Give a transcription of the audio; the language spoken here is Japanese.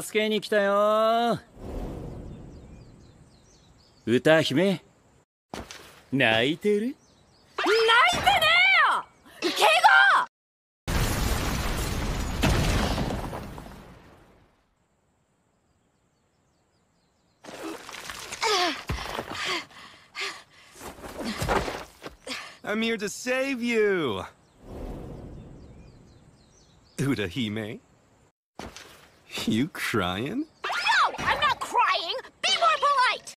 助けに来たよ歌姫泣いてる泣いてねえよ敬語 I'm here to save you! Udahime? You crying?